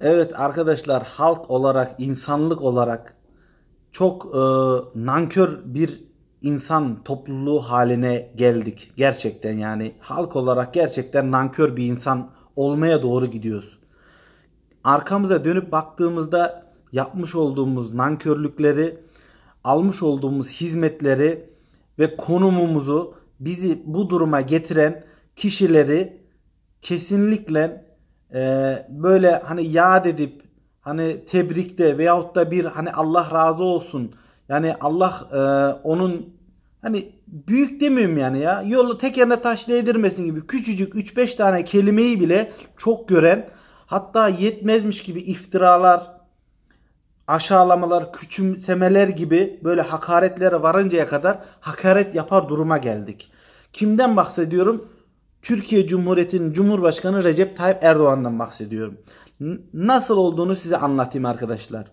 Evet arkadaşlar halk olarak, insanlık olarak çok e, nankör bir insan topluluğu haline geldik. Gerçekten yani halk olarak gerçekten nankör bir insan olmaya doğru gidiyoruz. Arkamıza dönüp baktığımızda yapmış olduğumuz nankörlükleri, almış olduğumuz hizmetleri ve konumumuzu bizi bu duruma getiren kişileri kesinlikle ee, böyle hani yad edip hani tebrikte veyahut da bir hani Allah razı olsun yani Allah e, onun hani büyük demiyorum yani ya yolu tek yerine taş değdirmesin gibi küçücük 3-5 tane kelimeyi bile çok gören hatta yetmezmiş gibi iftiralar aşağılamalar, küçümsemeler gibi böyle hakaretlere varıncaya kadar hakaret yapar duruma geldik. Kimden bahsediyorum? Türkiye Cumhuriyeti'nin Cumhurbaşkanı Recep Tayyip Erdoğan'dan bahsediyorum. Nasıl olduğunu size anlatayım arkadaşlar.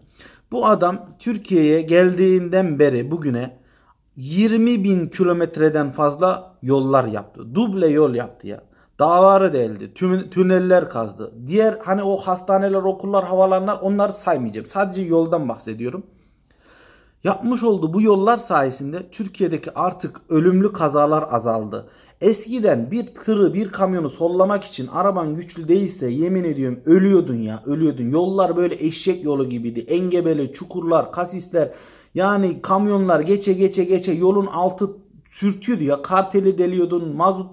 Bu adam Türkiye'ye geldiğinden beri bugüne 20 bin kilometreden fazla yollar yaptı. Duble yol yaptı ya. Dağları deldi. Tüm, tüneller kazdı. Diğer hani o hastaneler, okullar, havalanlar onları saymayacağım. Sadece yoldan bahsediyorum. Yapmış olduğu bu yollar sayesinde Türkiye'deki artık ölümlü kazalar azaldı. Eskiden bir tırı bir kamyonu sollamak için araban güçlü değilse yemin ediyorum ölüyordun ya ölüyordun. Yollar böyle eşek yolu gibiydi. Engebeli çukurlar kasisler yani kamyonlar geçe geçe geçe yolun altı sürtüyordu ya karteli deliyordun mazut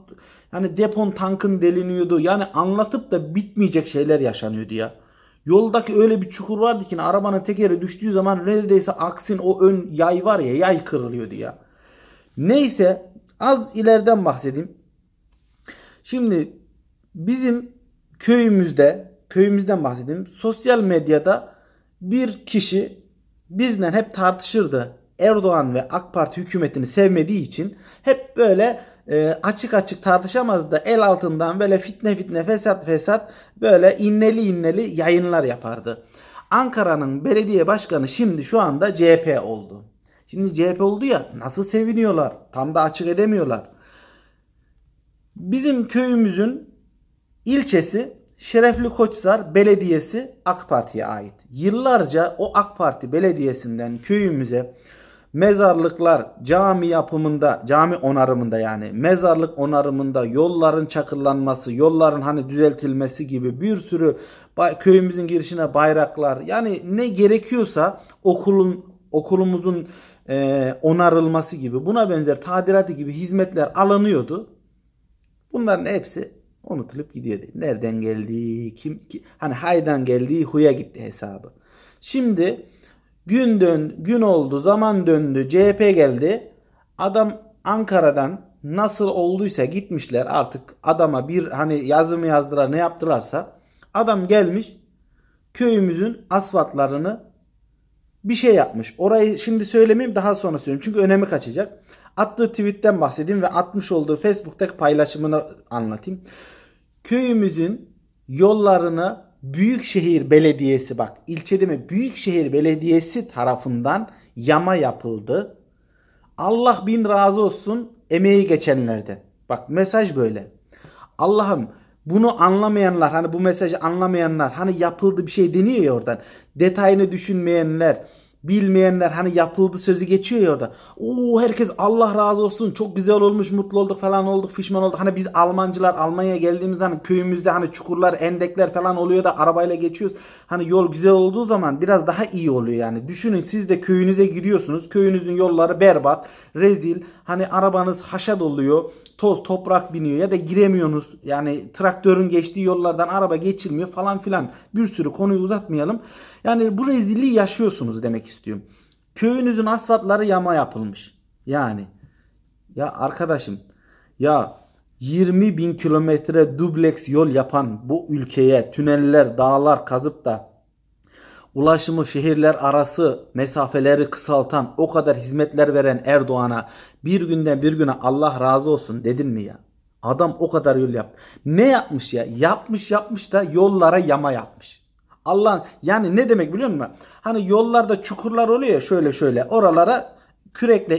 yani depon tankın deliniyordu. Yani anlatıp da bitmeyecek şeyler yaşanıyordu ya. Yoldaki öyle bir çukur vardı ki arabanın tekeri düştüğü zaman neredeyse aksin o ön yay var ya yay kırılıyordu ya. Neyse az ileriden bahsedeyim. Şimdi bizim köyümüzde köyümüzden bahsedeyim. Sosyal medyada bir kişi bizden hep tartışırdı. Erdoğan ve AK Parti hükümetini sevmediği için hep böyle e, açık açık tartışamaz da el altından böyle fitne fitne fesat fesat böyle inneli inneli yayınlar yapardı. Ankara'nın belediye başkanı şimdi şu anda CHP oldu. Şimdi CHP oldu ya nasıl seviniyorlar tam da açık edemiyorlar. Bizim köyümüzün ilçesi Şerefli Koçsar Belediyesi AK Parti'ye ait. Yıllarca o AK Parti belediyesinden köyümüze Mezarlıklar cami yapımında, cami onarımında yani mezarlık onarımında yolların çakıllanması, yolların hani düzeltilmesi gibi bir sürü köyümüzün girişine bayraklar yani ne gerekiyorsa okulun okulumuzun e, onarılması gibi buna benzer tadilatı gibi hizmetler alınıyordu. Bunların hepsi unutulup gidiyordu. Nereden geldi, kim, ki, hani haydan geldi, huya gitti hesabı. Şimdi Gün dön gün oldu, zaman döndü. CHP geldi. Adam Ankara'dan nasıl olduysa gitmişler artık adama bir hani yazımı yazdılar ne yaptılarsa adam gelmiş köyümüzün asfaltlarını bir şey yapmış. Orayı şimdi söylemeyeyim daha sonra söyleyeyim. Çünkü önemi kaçacak. Attığı tweetten bahsedeyim ve atmış olduğu Facebook'taki paylaşımını anlatayım. Köyümüzün yollarını Büyükşehir Belediyesi bak ilçe değil mi? Büyükşehir Belediyesi tarafından yama yapıldı. Allah bin razı olsun emeği geçenlerde. Bak mesaj böyle. Allah'ım bunu anlamayanlar hani bu mesajı anlamayanlar hani yapıldı bir şey deniyor ya oradan. Detayını düşünmeyenler Bilmeyenler hani yapıldı sözü geçiyor ya orada. Oo herkes Allah razı olsun çok güzel olmuş mutlu olduk falan olduk fişman olduk. Hani biz Almancılar Almanya'ya geldiğimizde hani köyümüzde hani çukurlar endekler falan oluyor da arabayla geçiyoruz. Hani yol güzel olduğu zaman biraz daha iyi oluyor yani. Düşünün siz de köyünüze giriyorsunuz. Köyünüzün yolları berbat, rezil. Hani arabanız haşa doluyor. Toz toprak biniyor ya da giremiyorsunuz. Yani traktörün geçtiği yollardan araba geçilmiyor falan filan. Bir sürü konuyu uzatmayalım. Yani bu rezilliği yaşıyorsunuz demek istiyorum. Köyünüzün asfaltları yama yapılmış. Yani ya arkadaşım ya 20 bin kilometre dubleks yol yapan bu ülkeye tüneller, dağlar kazıp da ulaşımı şehirler arası mesafeleri kısaltan, o kadar hizmetler veren Erdoğan'a bir günden bir güne Allah razı olsun dedin mi ya? Adam o kadar yol yaptı. Ne yapmış ya? Yapmış yapmış da yollara yama yapmış. Allah'ın yani ne demek biliyor musun? Hani yollarda çukurlar oluyor ya şöyle şöyle oralara kürekle 2-3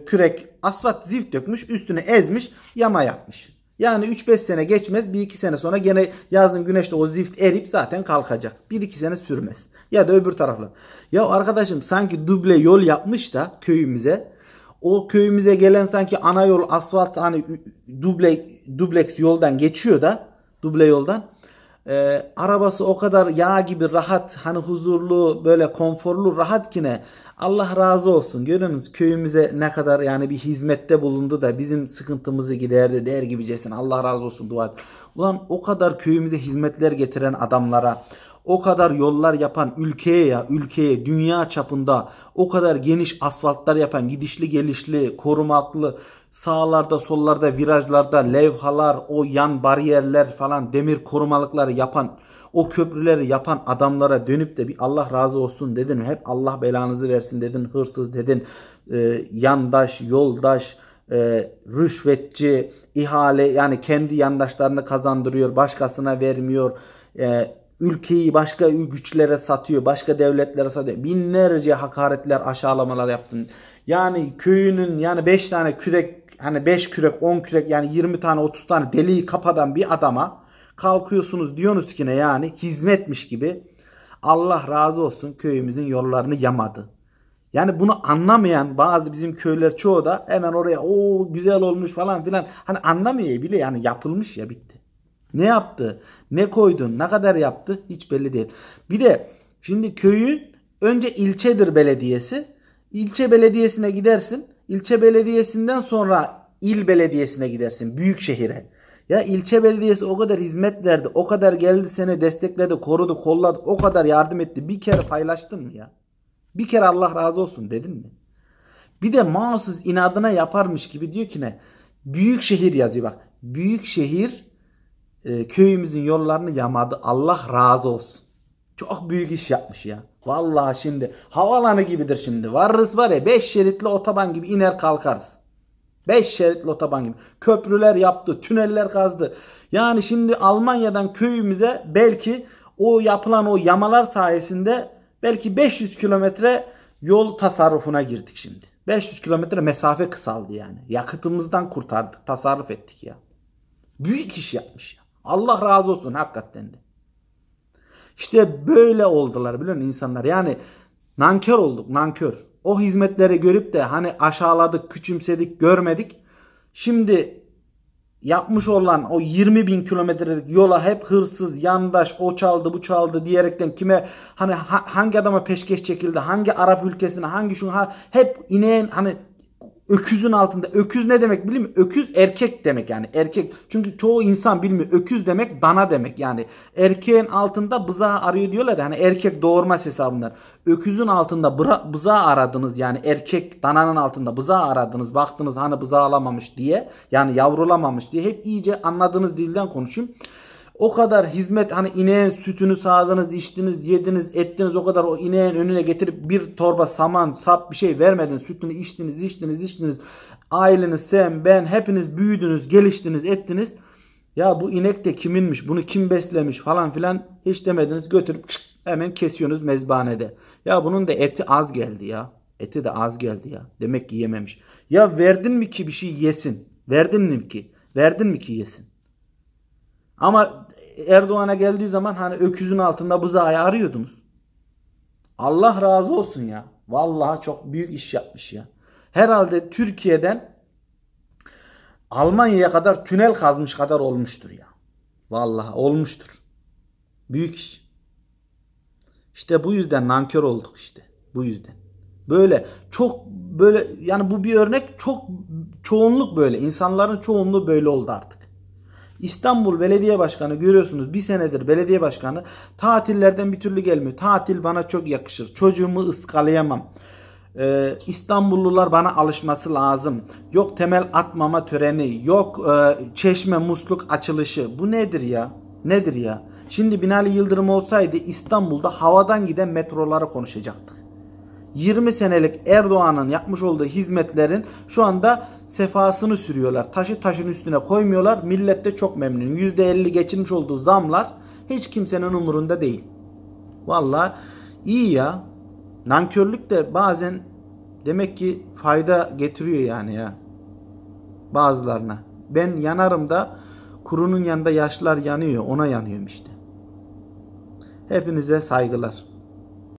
e, kürek asfalt zift dökmüş üstüne ezmiş yama yapmış. Yani 3-5 sene geçmez 1-2 sene sonra gene yazın güneşte o zift erip zaten kalkacak. 1-2 sene sürmez. Ya da öbür taraflar. Ya arkadaşım sanki duble yol yapmış da köyümüze o köyümüze gelen sanki ana yol asfalt hani duble dubleks yoldan geçiyor da duble yoldan e, arabası o kadar yağ gibi rahat hani huzurlu böyle konforlu rahat ki ne Allah razı olsun görüyorsunuz köyümüze ne kadar yani bir hizmette bulundu da bizim sıkıntımızı giderdi der gibicesine Allah razı olsun dua et. Ulan o kadar köyümüze hizmetler getiren adamlara o kadar yollar yapan ülkeye ya ülkeye dünya çapında o kadar geniş asfaltlar yapan gidişli gelişli korumaklı sağlarda sollarda virajlarda levhalar o yan bariyerler falan demir korumalıkları yapan o köprüleri yapan adamlara dönüp de bir Allah razı olsun dedin hep Allah belanızı versin dedin hırsız dedin e, yandaş yoldaş e, rüşvetçi ihale yani kendi yandaşlarını kazandırıyor başkasına vermiyor e, ülkeyi başka güçlere satıyor başka devletlere satıyor binlerce hakaretler aşağılamalar yaptın yani köyünün yani 5 tane kürek hani 5 kürek 10 kürek yani 20 tane 30 tane deliği kapadan bir adama kalkıyorsunuz diyorsunuz ki ne yani hizmetmiş gibi Allah razı olsun köyümüzün yollarını yamadı. Yani bunu anlamayan bazı bizim köyler çoğu da hemen oraya o güzel olmuş falan filan hani anlamıyor bile yani yapılmış ya bitti. Ne yaptı? Ne koydun? Ne kadar yaptı? Hiç belli değil. Bir de şimdi köyün önce ilçedir belediyesi ilçe belediyesine gidersin. İlçe belediyesinden sonra il belediyesine gidersin. Büyük şehire. Ya ilçe belediyesi o kadar hizmet verdi. O kadar geldi seni destekledi, korudu, kolladı. O kadar yardım etti. Bir kere paylaştın mı ya? Bir kere Allah razı olsun dedin mi? Bir de mahsus inadına yaparmış gibi diyor ki ne? Büyük şehir yazıyor bak. Büyük şehir e, köyümüzün yollarını yamadı. Allah razı olsun. Çok büyük iş yapmış ya. Vallahi şimdi havalanı gibidir şimdi. Varırız var ya 5 şeritli otoban gibi iner kalkarız. 5 şeritli otoban gibi. Köprüler yaptı, tüneller kazdı. Yani şimdi Almanya'dan köyümüze belki o yapılan o yamalar sayesinde belki 500 kilometre yol tasarrufuna girdik şimdi. 500 kilometre mesafe kısaldı yani. Yakıtımızdan kurtardık, tasarruf ettik ya. Büyük iş yapmış ya. Allah razı olsun hakikaten de. İşte böyle oldular biliyor musun insanlar. Yani nankör olduk nankör. O hizmetleri görüp de hani aşağıladık, küçümsedik, görmedik. Şimdi yapmış olan o 20 bin kilometrelik yola hep hırsız, yandaş, o çaldı, bu çaldı diyerekten kime hani ha, hangi adama peşkeş çekildi, hangi Arap ülkesine, hangi şuna hep ineğin hani öküzün altında. Öküz ne demek biliyor musun? Öküz erkek demek yani. Erkek. Çünkü çoğu insan bilmiyor. Öküz demek dana demek. Yani erkeğin altında bıza arıyor diyorlar yani erkek doğurma hesabından. Öküzün altında bıra, bıza aradınız yani erkek dananın altında bıza aradınız. Baktınız hani bıza alamamış diye. Yani yavrulamamış diye. Hep iyice anladığınız dilden konuşayım. O kadar hizmet hani ineğin sütünü sağdınız, içtiniz, yediniz, ettiniz. O kadar o ineğin önüne getirip bir torba saman, sap bir şey vermedin. Sütünü içtiniz, içtiniz, içtiniz. Aileniz, sen, ben hepiniz büyüdünüz, geliştiniz, ettiniz. Ya bu inek de kiminmiş, bunu kim beslemiş falan filan hiç demediniz. Götürüp çık, hemen kesiyorsunuz mezbanede. Ya bunun da eti az geldi ya. Eti de az geldi ya. Demek ki yememiş. Ya verdin mi ki bir şey yesin? Verdin mi ki? Verdin mi ki yesin? Ama Erdoğan'a geldiği zaman hani öküzün altında buzağı arıyordunuz. Allah razı olsun ya. Vallahi çok büyük iş yapmış ya. Herhalde Türkiye'den Almanya'ya kadar tünel kazmış kadar olmuştur ya. Vallahi olmuştur. Büyük iş. İşte bu yüzden nankör olduk işte. Bu yüzden. Böyle çok böyle yani bu bir örnek çok çoğunluk böyle. İnsanların çoğunluğu böyle oldu artık. İstanbul Belediye Başkanı görüyorsunuz bir senedir belediye başkanı tatillerden bir türlü gelmiyor. Tatil bana çok yakışır. Çocuğumu ıskalayamam. Ee, İstanbullular bana alışması lazım. Yok temel atmama töreni, yok e, çeşme musluk açılışı. Bu nedir ya? Nedir ya? Şimdi Binali Yıldırım olsaydı İstanbul'da havadan giden metroları konuşacaktık. 20 senelik Erdoğan'ın yapmış olduğu hizmetlerin şu anda sefasını sürüyorlar. Taşı taşın üstüne koymuyorlar. Millet de çok memnun. %50 geçirmiş olduğu zamlar hiç kimsenin umurunda değil. Valla iyi ya. Nankörlük de bazen demek ki fayda getiriyor yani ya. Bazılarına. Ben yanarım da kurunun yanında yaşlar yanıyor. Ona yanıyorum işte. Hepinize saygılar.